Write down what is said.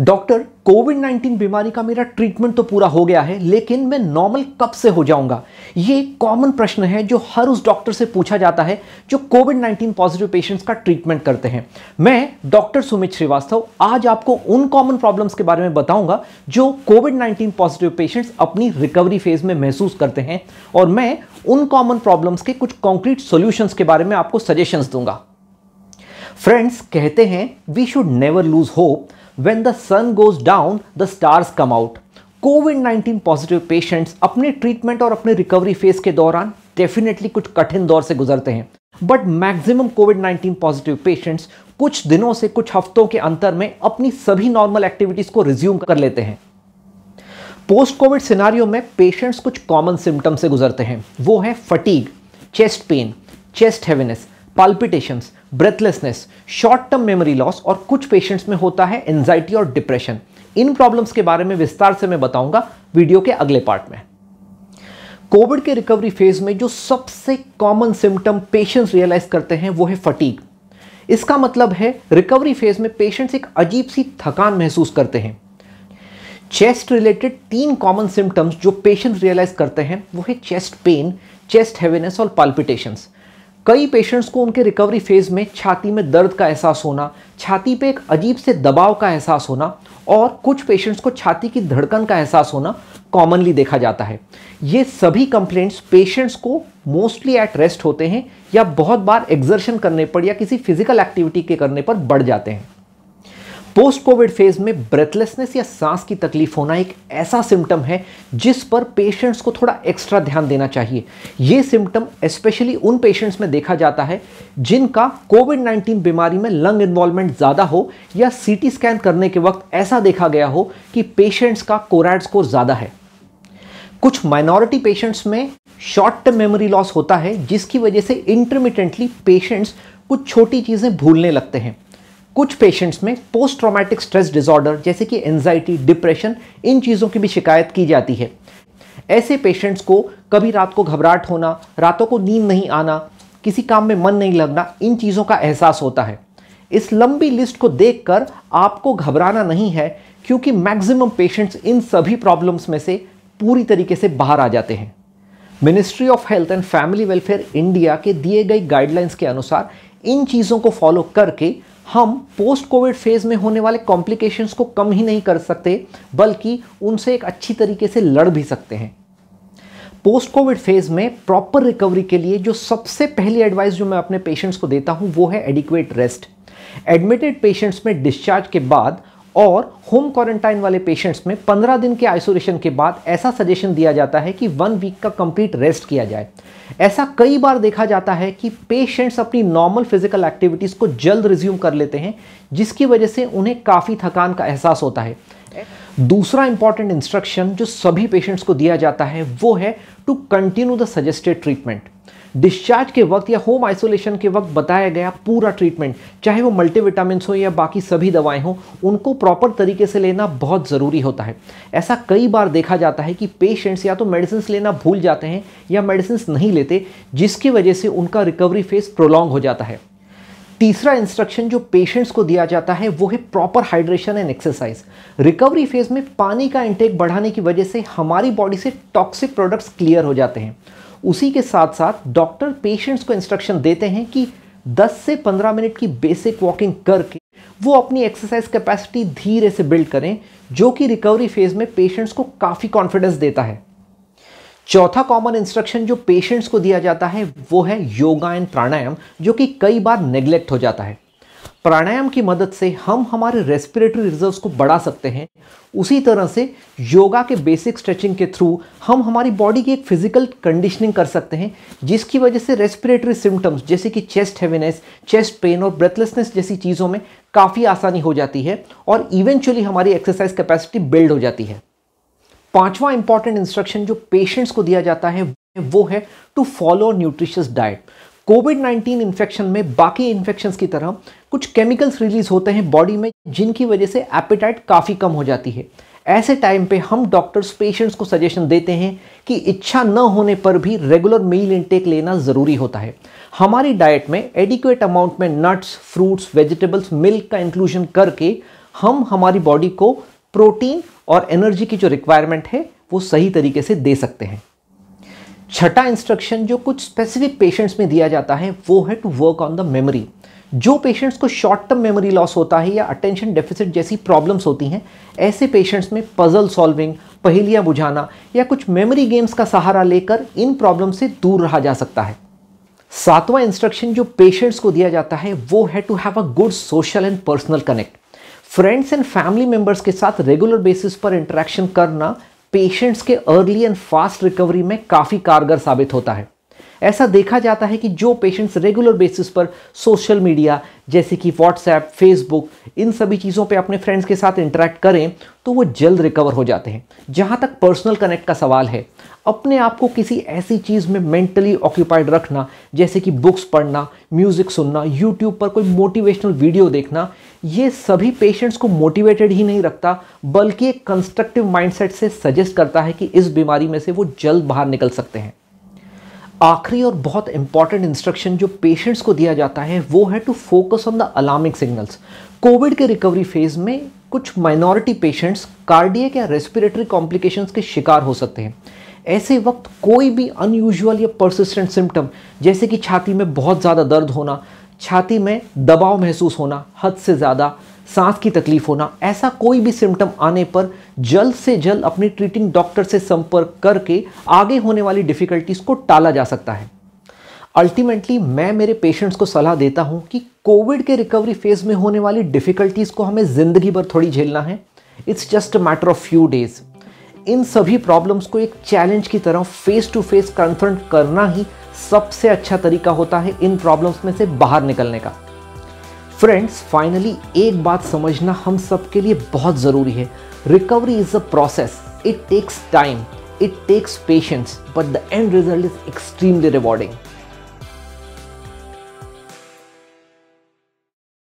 doctor Covid 19 बीमारी का मेरा ट्रीटमेंट तो पूरा हो गया है लेकिन मैं नॉर्मल कब से हो जाऊंगा ये एक कॉमन प्रश्न है जो हर उस डॉक्टर से पूछा जाता है जो कोविड 19 पॉजिटिव पेशेंट्स का ट्रीटमेंट करते हैं मैं डॉक्टर सुमित श्रीवास्तव आज आपको उन कॉमन प्रॉब्लम्स के बारे में बताऊंगा जो कोविड नाइन्टीन पॉजिटिव पेशेंट्स अपनी रिकवरी फेज में महसूस करते हैं और मैं उन कॉमन प्रॉब्लम्स के कुछ कॉन्क्रीट सोल्यूशंस के बारे में आपको सजेशंस दूंगा फ्रेंड्स कहते हैं we should never lose hope when the sun goes down the stars come out covid 19 positive patients अपने ट्रीटमेंट और अपने रिकवरी फेज के दौरान डेफिनेटली कुछ कठिन दौर से गुजरते हैं but maximum covid 19 positive patients कुछ दिनों से कुछ हफ्तों के अंतर में अपनी सभी नॉर्मल एक्टिविटीज को रिज्यूम कर लेते हैं पोस्ट कोविड सिनारियो में पेशेंट्स कुछ कॉमन सिम्टम्स से गुजरते हैं वो है fatigue chest pain chest heaviness palpitations breathlessness short term memory loss और कुछ पेशेंट्स में होता है एंजाइटी और डिप्रेशन इन प्रॉब्लम्स के बारे में विस्तार से मैं बताऊंगा वीडियो के अगले पार्ट में कोविड के रिकवरी फेज में जो सबसे कॉमन सिम्टम पेशेंट्स रियलाइज करते हैं वो है फटीक इसका मतलब है रिकवरी फेज में पेशेंट्स एक अजीब सी थकान महसूस करते हैं चेस्ट रिलेटेड तीन कॉमन सिम्टम्स जो पेशेंट्स रियलाइज करते हैं वो है चेस्ट पेन चेस्ट हैवीनेस और पाल्पिटेशंस कई पेशेंट्स को उनके रिकवरी फेज़ में छाती में दर्द का एहसास होना छाती पे एक अजीब से दबाव का एहसास होना और कुछ पेशेंट्स को छाती की धड़कन का एहसास होना कॉमनली देखा जाता है ये सभी कंप्लेंट्स पेशेंट्स को मोस्टली एट रेस्ट होते हैं या बहुत बार एग्जर्शन करने पर या किसी फिजिकल एक्टिविटी के करने पर बढ़ जाते हैं पोस्ट कोविड फेज में ब्रेथलेसनेस या सांस की तकलीफ होना एक ऐसा सिम्टम है जिस पर पेशेंट्स को थोड़ा एक्स्ट्रा ध्यान देना चाहिए ये सिम्टम स्पेशली उन पेशेंट्स में देखा जाता है जिनका कोविड 19 बीमारी में लंग इन्वॉल्वमेंट ज़्यादा हो या सीटी स्कैन करने के वक्त ऐसा देखा गया हो कि पेशेंट्स का कोरैड स्कोर ज़्यादा है कुछ माइनॉरिटी पेशेंट्स में शॉर्ट टर्म मेमोरी लॉस होता है जिसकी वजह से इंटरमीडियंटली पेशेंट्स कुछ छोटी चीज़ें भूलने लगते हैं कुछ पेशेंट्स में पोस्ट ट्रोमैटिक स्ट्रेस डिसऑर्डर जैसे कि एनजाइटी डिप्रेशन इन चीज़ों की भी शिकायत की जाती है ऐसे पेशेंट्स को कभी रात को घबराहट होना रातों को नींद नहीं आना किसी काम में मन नहीं लगना इन चीज़ों का एहसास होता है इस लंबी लिस्ट को देखकर आपको घबराना नहीं है क्योंकि मैक्सिमम पेशेंट्स इन सभी प्रॉब्लम्स में से पूरी तरीके से बाहर आ जाते हैं ministry of health and family welfare India के दिए गए गाइडलाइंस के अनुसार इन चीज़ों को फॉलो करके हम पोस्ट कोविड फेज में होने वाले कॉम्प्लिकेशंस को कम ही नहीं कर सकते बल्कि उनसे एक अच्छी तरीके से लड़ भी सकते हैं पोस्ट कोविड फेज में प्रॉपर रिकवरी के लिए जो सबसे पहली एडवाइस जो मैं अपने पेशेंट्स को देता हूँ वो है एडिक्वेट रेस्ट एडमिटेड पेशेंट्स में डिस्चार्ज के बाद और होम क्वारंटाइन वाले पेशेंट्स में 15 दिन के आइसोलेशन के बाद ऐसा सजेशन दिया जाता है कि वन वीक का कंप्लीट रेस्ट किया जाए ऐसा कई बार देखा जाता है कि पेशेंट्स अपनी नॉर्मल फिजिकल एक्टिविटीज़ को जल्द रिज्यूम कर लेते हैं जिसकी वजह से उन्हें काफ़ी थकान का एहसास होता है दूसरा इंपॉर्टेंट इंस्ट्रक्शन जो सभी पेशेंट्स को दिया जाता है वो है to continue the suggested treatment discharge के वक्त या होम आइसोलेशन के वक्त बताया गया पूरा ट्रीटमेंट चाहे वो मल्टीविटामिन हो या बाकी सभी दवाएं हों उनको प्रॉपर तरीके से लेना बहुत ज़रूरी होता है ऐसा कई बार देखा जाता है कि पेशेंट्स या तो मेडिसिन लेना भूल जाते हैं या मेडिसिन नहीं लेते जिसकी वजह से उनका रिकवरी फेज प्रोलॉन्ग हो जाता है तीसरा इंस्ट्रक्शन जो पेशेंट्स को दिया जाता है वो है proper hydration and exercise recovery phase में पानी का इंटेक बढ़ाने की वजह से हमारी बॉडी से टॉक्सिक प्रोडक्ट्स क्लियर हो जाते हैं उसी के साथ साथ डॉक्टर पेशेंट्स को इंस्ट्रक्शन देते हैं कि 10 से 15 मिनट की बेसिक वॉकिंग करके वो अपनी एक्सरसाइज कैपेसिटी धीरे से बिल्ड करें जो कि रिकवरी फेज में पेशेंट्स को काफ़ी कॉन्फिडेंस देता है चौथा कॉमन इंस्ट्रक्शन जो पेशेंट्स को दिया जाता है वो है योगा एंड प्राणायाम जो कि कई बार नेग्लेक्ट हो जाता है प्राणायाम की मदद से हम हमारे रेस्पिरेटरी रिजर्व्स को बढ़ा सकते हैं उसी तरह से योगा के बेसिक स्ट्रेचिंग के थ्रू हम हमारी बॉडी की एक फिजिकल कंडीशनिंग कर सकते हैं जिसकी वजह से रेस्पिरेटरी सिम्टम्स जैसे कि चेस्ट हैवीनेस चेस्ट पेन और ब्रेथलेसनेस जैसी चीज़ों में काफ़ी आसानी हो जाती है और इवेंचुअली हमारी एक्सरसाइज कैपेसिटी बिल्ड हो जाती है पांचवा इंपॉर्टेंट इंस्ट्रक्शन जो पेशेंट्स को दिया जाता है वो है to follow nutritious diet covid 19 infection में बाकी इन्फेक्शन की तरह कुछ केमिकल्स रिलीज होते हैं बॉडी में जिनकी वजह से एपेटाइट काफ़ी कम हो जाती है ऐसे टाइम पे हम डॉक्टर्स पेशेंट्स को सजेशन देते हैं कि इच्छा न होने पर भी रेगुलर मील इनटेक लेना ज़रूरी होता है हमारी डाइट में एडिक्वेट अमाउंट में नट्स फ्रूट्स वेजिटेबल्स मिल्क का इंक्लूजन करके हम हमारी बॉडी को प्रोटीन और एनर्जी की जो रिक्वायरमेंट है वो सही तरीके से दे सकते हैं छठा इंस्ट्रक्शन जो कुछ स्पेसिफिक पेशेंट्स में दिया जाता है वो है to work on the memory जो पेशेंट्स को शॉर्ट टर्म मेमोरी लॉस होता है या अटेंशन डेफिसिट जैसी प्रॉब्लम्स होती हैं ऐसे पेशेंट्स में पजल सॉल्विंग पहेलियां बुझाना या कुछ मेमोरी गेम्स का सहारा लेकर इन प्रॉब्लम से दूर रहा जा सकता है सातवां इंस्ट्रक्शन जो पेशेंट्स को दिया जाता है वो है to have a good social and personal connect friends and family members के साथ रेगुलर बेसिस पर इंटरेक्शन करना पेशेंट्स के अर्ली एंड फास्ट रिकवरी में काफ़ी कारगर साबित होता है ऐसा देखा जाता है कि जो पेशेंट्स रेगुलर बेसिस पर सोशल मीडिया जैसे कि व्हाट्सएप फेसबुक इन सभी चीज़ों पे अपने फ्रेंड्स के साथ इंटरेक्ट करें तो वो जल्द रिकवर हो जाते हैं जहाँ तक पर्सनल कनेक्ट का सवाल है अपने आप को किसी ऐसी चीज़ में मेंटली ऑक्यूपाइड रखना जैसे कि बुक्स पढ़ना म्यूज़िक सुनना यूट्यूब पर कोई मोटिवेशनल वीडियो देखना ये सभी पेशेंट्स को मोटिवेटेड ही नहीं रखता बल्कि एक कंस्ट्रक्टिव माइंडसेट से सजेस्ट करता है कि इस बीमारी में से वो जल्द बाहर निकल सकते हैं आखिरी और बहुत इंपॉर्टेंट इंस्ट्रक्शन जो पेशेंट्स को दिया जाता है वो है to focus on the alarming signals covid के रिकवरी फेज में कुछ माइनॉरिटी पेशेंट्स कार्डियक या रेस्पिरेटरी कॉम्प्लिकेशंस के शिकार हो सकते हैं ऐसे वक्त कोई भी अनयूजुअल या परसिस्टेंट सिम्टम जैसे कि छाती में बहुत ज़्यादा दर्द होना छाती में दबाव महसूस होना हद से ज़्यादा सांस की तकलीफ होना ऐसा कोई भी सिम्टम आने पर जल्द से जल्द अपने ट्रीटिंग डॉक्टर से संपर्क करके आगे होने वाली डिफ़िकल्टीज़ को टाला जा सकता है अल्टीमेटली मैं मेरे पेशेंट्स को सलाह देता हूँ कि कोविड के रिकवरी फेज़ में होने वाली डिफ़िकल्टीज़ को हमें ज़िंदगी भर थोड़ी झेलना है it's just a matter of few days इन सभी प्रॉब्लम्स को एक चैलेंज की तरह फेस टू फेस कन्फ्रंट करना ही सबसे अच्छा तरीका होता है इन प्रॉब्लम्स में से बाहर निकलने का फ्रेंड्स फाइनली एक बात समझना हम सब के लिए बहुत ज़रूरी है recovery is a process it takes time it takes patience but the end result is extremely rewarding